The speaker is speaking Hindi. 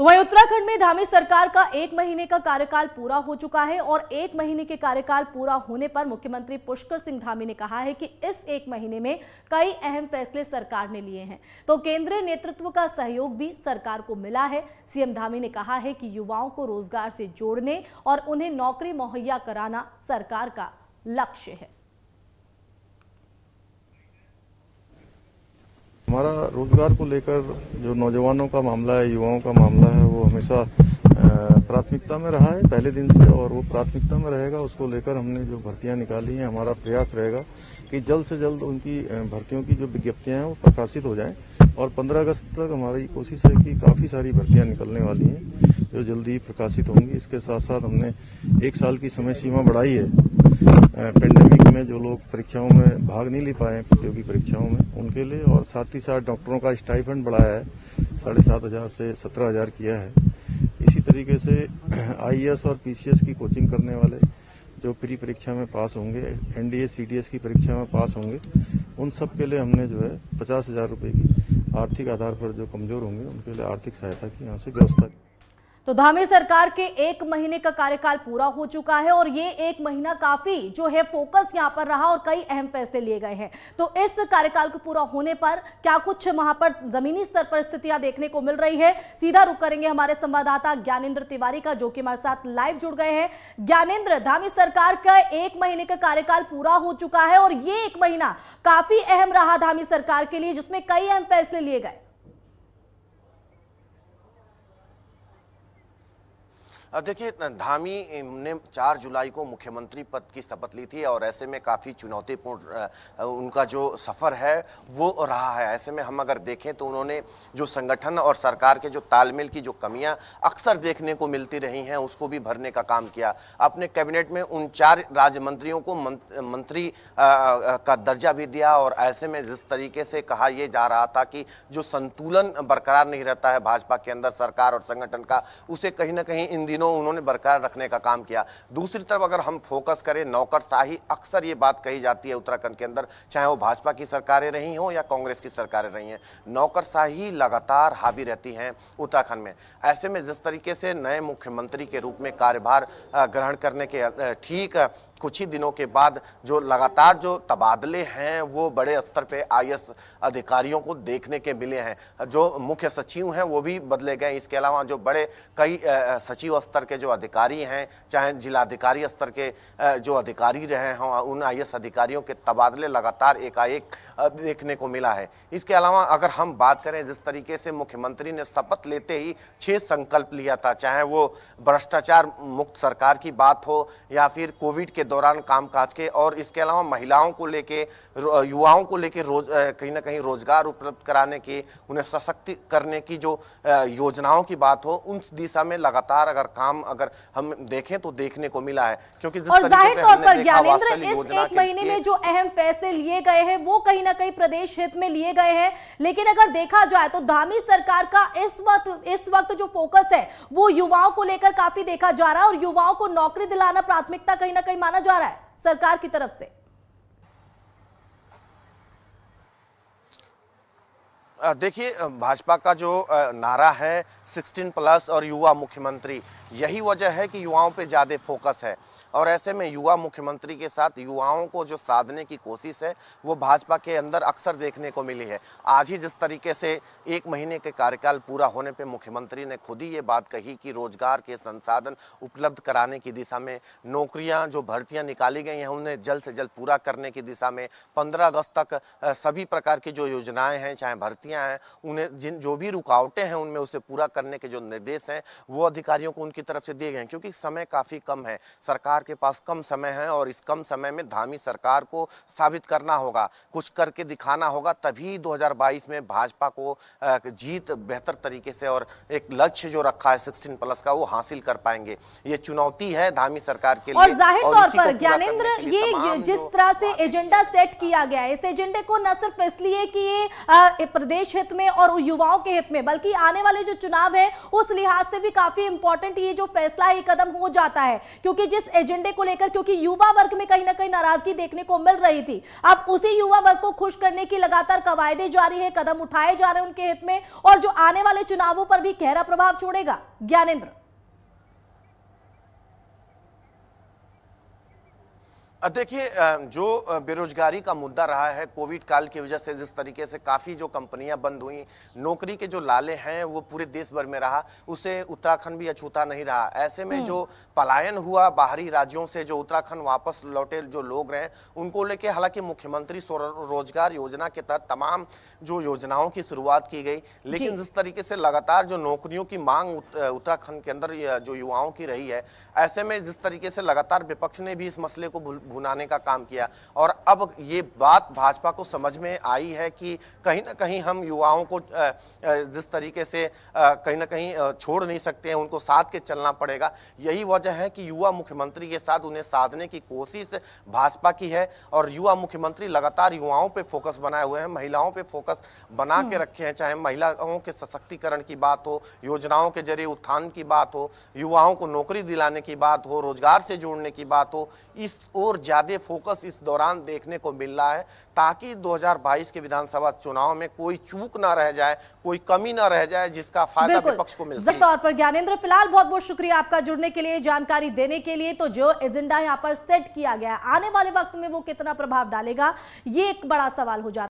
तो वहीं उत्तराखंड में धामी सरकार का एक महीने का कार्यकाल पूरा हो चुका है और एक महीने के कार्यकाल पूरा होने पर मुख्यमंत्री पुष्कर सिंह धामी ने कहा है कि इस एक महीने में कई अहम फैसले सरकार ने लिए हैं तो केंद्रीय नेतृत्व का सहयोग भी सरकार को मिला है सीएम धामी ने कहा है कि युवाओं को रोजगार से जोड़ने और उन्हें नौकरी मुहैया कराना सरकार का लक्ष्य है हमारा रोजगार को लेकर जो नौजवानों का मामला है युवाओं का मामला है वो हमेशा प्राथमिकता में रहा है पहले दिन से और वो प्राथमिकता में रहेगा उसको लेकर हमने जो भर्तियां निकाली हैं हमारा प्रयास रहेगा कि जल्द से जल्द उनकी भर्तियों की जो विज्ञप्तियां हैं वो प्रकाशित हो जाएं और 15 अगस्त तक हमारी कोशिश है कि काफ़ी सारी भर्तियां निकलने वाली हैं जो जल्दी प्रकाशित होंगी इसके साथ साथ हमने एक साल की समय सीमा बढ़ाई है पेंडेमिक में जो लोग परीक्षाओं में भाग नहीं ले पाए प्रतियोगी परीक्षाओं में उनके लिए और साथ ही साथ डॉक्टरों का स्टाइफंड बढ़ाया है साढ़े सात हज़ार से सत्रह हज़ार किया है इसी तरीके से आईएएस e और पीसीएस की कोचिंग करने वाले जो प्री परीक्षा में पास होंगे एनडीए सीडीएस की परीक्षा में पास होंगे उन सब के लिए हमने जो है पचास हज़ार रुपये की आर्थिक आधार पर जो कमज़ोर होंगे उनके लिए आर्थिक सहायता की यहाँ से व्यवस्था की तो धामी सरकार के एक महीने का कार्यकाल पूरा हो चुका है और ये एक महीना काफी जो है फोकस यहाँ पर रहा और कई अहम फैसले लिए गए हैं तो इस कार्यकाल को पूरा होने पर क्या कुछ वहां पर जमीनी स्तर पर स्थितियां देखने को मिल रही है सीधा रुख करेंगे हमारे संवाददाता ज्ञानेन्द्र तिवारी का जो कि हमारे साथ लाइव जुड़ गए हैं ज्ञानेन्द्र धामी सरकार का एक महीने का कार्यकाल पूरा हो चुका है और ये एक महीना काफी अहम रहा धामी सरकार के लिए जिसमें कई अहम फैसले लिए गए देखिए धामी ने 4 जुलाई को मुख्यमंत्री पद की शपथ ली थी और ऐसे में काफ़ी चुनौतीपूर्ण उनका जो सफ़र है वो रहा है ऐसे में हम अगर देखें तो उन्होंने जो संगठन और सरकार के जो तालमेल की जो कमियां अक्सर देखने को मिलती रही हैं उसको भी भरने का काम किया अपने कैबिनेट में उन चार राज्य मंत्रियों को मंत्री का दर्जा भी दिया और ऐसे में जिस तरीके से कहा यह जा रहा था कि जो संतुलन बरकरार नहीं रहता है भाजपा के अंदर सरकार और संगठन का उसे कहीं ना कहीं इन दिनों उन्होंने बरकरार रखने का काम किया दूसरी तरफ अगर हम फोकस करें नौकरशाही अक्सर ये बात कही जाती है उत्तराखंड के अंदर चाहे वो भाजपा की सरकारें रही हों या कांग्रेस की सरकारें रही हैं नौकरशाही लगातार हावी रहती हैं उत्तराखंड में ऐसे में जिस तरीके से नए मुख्यमंत्री के रूप में कार्यभार ग्रहण करने के ठीक कुछ ही दिनों के बाद जो लगातार जो तबादले हैं वो बड़े स्तर पे आई अधिकारियों को देखने के मिले हैं जो मुख्य सचिव हैं वो भी बदले गए इसके अलावा जो बड़े कई सचिव स्तर के जो अधिकारी हैं चाहे जिलाधिकारी स्तर के जो अधिकारी रहे हों उन आई अधिकारियों के तबादले लगातार एकाएक देखने को मिला है इसके अलावा अगर हम बात करें जिस तरीके से मुख्यमंत्री ने शपथ लेते ही छः संकल्प लिया था चाहे वो भ्रष्टाचार मुक्त सरकार की बात हो या फिर कोविड के दौरान कामकाज के और इसके अलावा महिलाओं को लेके युवाओं को लेके रोज कहीं ना कहीं रोजगार उपलब्ध कराने के उन्हें सशक्त करने की जो योजनाओं की बात हो उन दिशा में लगातार अगर काम अगर हम देखें तो देखने को मिला है क्योंकि जिस और जाहिर तौर पर ज्ञानेन्द्र इस एक महीने में जो अहम फैसले लिए गए हैं वो कहीं ना कहीं प्रदेश हित में लिए गए हैं लेकिन अगर देखा जाए तो धामी सरकार का इस वक्त इस वक्त जो फोकस है वो युवाओं को लेकर काफी देखा जा रहा है और युवाओं को नौकरी दिलाना प्राथमिकता कहीं ना कहीं माना जा रहा है सरकार की तरफ से देखिए भाजपा का जो नारा है 16 प्लस और युवा मुख्यमंत्री यही वजह है कि युवाओं पे ज़्यादा फोकस है और ऐसे में युवा मुख्यमंत्री के साथ युवाओं को जो साधने की कोशिश है वो भाजपा के अंदर अक्सर देखने को मिली है आज ही जिस तरीके से एक महीने के कार्यकाल पूरा होने पे मुख्यमंत्री ने खुद ही ये बात कही कि रोजगार के संसाधन उपलब्ध कराने की दिशा में नौकरियां जो भर्तियां निकाली गई हैं उन्हें जल्द से जल्द पूरा करने की दिशा में पंद्रह अगस्त तक सभी प्रकार की जो योजनाएँ हैं चाहे भर्ती चुनौतियां हैं उन्हें जिन जो भी रुकावटें हैं उनमें उसे पूरा करने के जो निर्देश हैं वो अधिकारियों को उनकी तरफ से दिए गए हैं क्योंकि समय काफ़ी कम है सरकार के पास कम समय है और इस कम समय में धामी सरकार को साबित करना होगा कुछ करके दिखाना होगा तभी दो में भाजपा को जीत बेहतर तरीके से और एक लक्ष्य जो रखा है सिक्सटीन प्लस का वो हासिल कर पाएंगे ये चुनौती है धामी सरकार के लिए और जाहिर तौर पर ज्ञानेंद्र ये जिस तरह से एजेंडा सेट किया गया है इस एजेंडे को न सिर्फ इसलिए कि ये प्रदेश देश हित में और युवाओं के हित में बल्कि आने वाले जो चुनाव है उस लिहाज से भी काफी इंपॉर्टेंट ये जो फैसला ये कदम हो जाता है क्योंकि जिस एजेंडे को लेकर क्योंकि युवा वर्ग में कहीं ना कहीं नाराजगी देखने को मिल रही थी अब उसी युवा वर्ग को खुश करने की लगातार कवायदे जारी है कदम उठाए जा रहे हैं उनके हित में और जो आने वाले चुनावों पर भी गहरा प्रभाव छोड़ेगा ज्ञानेन्द्र देखिए जो बेरोजगारी का मुद्दा रहा है कोविड काल की वजह से जिस तरीके से काफ़ी जो कंपनियां बंद हुई नौकरी के जो लाले हैं वो पूरे देश भर में रहा उसे उत्तराखंड भी अछूता नहीं रहा ऐसे में जो हम्म। पलायन हुआ बाहरी राज्यों से जो उत्तराखंड वापस लौटे जो लोग रहे उनको लेके हालांकि मुख्यमंत्री स्वरोजगार योजना के तहत तमाम जो योजनाओं की शुरुआत की गई लेकिन जिस तरीके से लगातार जो नौकरियों की मांग उत्तराखंड के अंदर जो युवाओं की रही है ऐसे में जिस तरीके से लगातार विपक्ष ने भी इस मसले को भुनाने का काम किया और अब ये बात भाजपा को समझ में आई है कि कहीं ना कहीं हम युवाओं को जिस तरीके से कहीं ना कहीं छोड़ नहीं सकते हैं उनको साथ के चलना पड़ेगा यही वजह है कि युवा मुख्यमंत्री के साथ उन्हें साधने की कोशिश भाजपा की है और युवा मुख्यमंत्री लगातार युवाओं पर फोकस बनाए हुए हैं महिलाओं पर फोकस बना के हम्म। रखे हैं चाहे महिलाओं के सशक्तिकरण की बात हो योजनाओं के जरिए उत्थान की बात हो युवाओं को नौकरी दिलाने की बात हो रोजगार से जोड़ने की बात हो इस ओर ज़्यादा फोकस इस दौरान देखने को मिल रहा है ताकि 2022 के विधानसभा चुनाव में कोई चूक ना रह जाए कोई कमी ना रह जाए जिसका फायदा विपक्ष को मिले तौर पर ज्ञानेन्द्र फिलहाल बहुत बहुत शुक्रिया आपका जुड़ने के लिए जानकारी देने के लिए तो जो एजेंडा यहाँ पर सेट किया गया आने वाले वक्त में वो कितना प्रभाव डालेगा ये एक बड़ा सवाल हो जाता